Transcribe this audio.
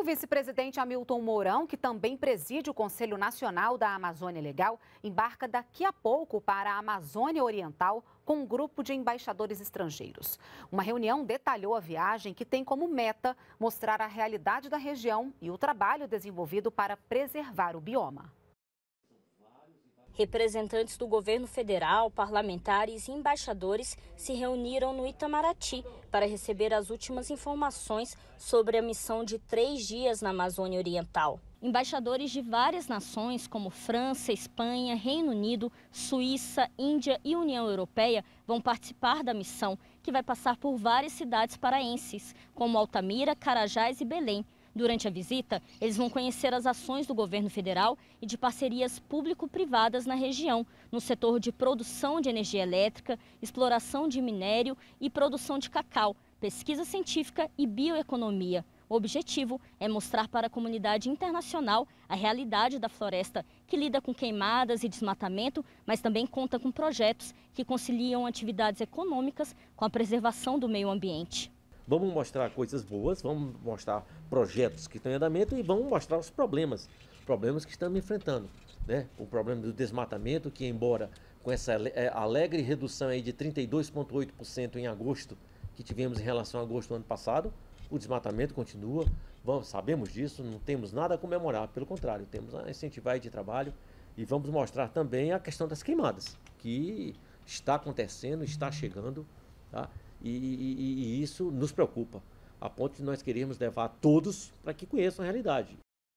O vice-presidente Hamilton Mourão, que também preside o Conselho Nacional da Amazônia Legal, embarca daqui a pouco para a Amazônia Oriental com um grupo de embaixadores estrangeiros. Uma reunião detalhou a viagem, que tem como meta mostrar a realidade da região e o trabalho desenvolvido para preservar o bioma. Representantes do governo federal, parlamentares e embaixadores se reuniram no Itamaraty para receber as últimas informações sobre a missão de três dias na Amazônia Oriental. Embaixadores de várias nações, como França, Espanha, Reino Unido, Suíça, Índia e União Europeia, vão participar da missão, que vai passar por várias cidades paraenses, como Altamira, Carajás e Belém. Durante a visita, eles vão conhecer as ações do governo federal e de parcerias público-privadas na região, no setor de produção de energia elétrica, exploração de minério e produção de cacau, pesquisa científica e bioeconomia. O objetivo é mostrar para a comunidade internacional a realidade da floresta, que lida com queimadas e desmatamento, mas também conta com projetos que conciliam atividades econômicas com a preservação do meio ambiente. Vamos mostrar coisas boas, vamos mostrar projetos que estão em andamento e vamos mostrar os problemas, problemas que estamos enfrentando. Né? O problema do desmatamento, que embora com essa é, alegre redução aí de 32,8% em agosto que tivemos em relação a agosto do ano passado, o desmatamento continua, vamos, sabemos disso, não temos nada a comemorar, pelo contrário, temos a incentivar de trabalho e vamos mostrar também a questão das queimadas, que está acontecendo, está chegando, tá? E, e, e isso nos preocupa, a ponto de nós queremos levar todos para que conheçam a realidade.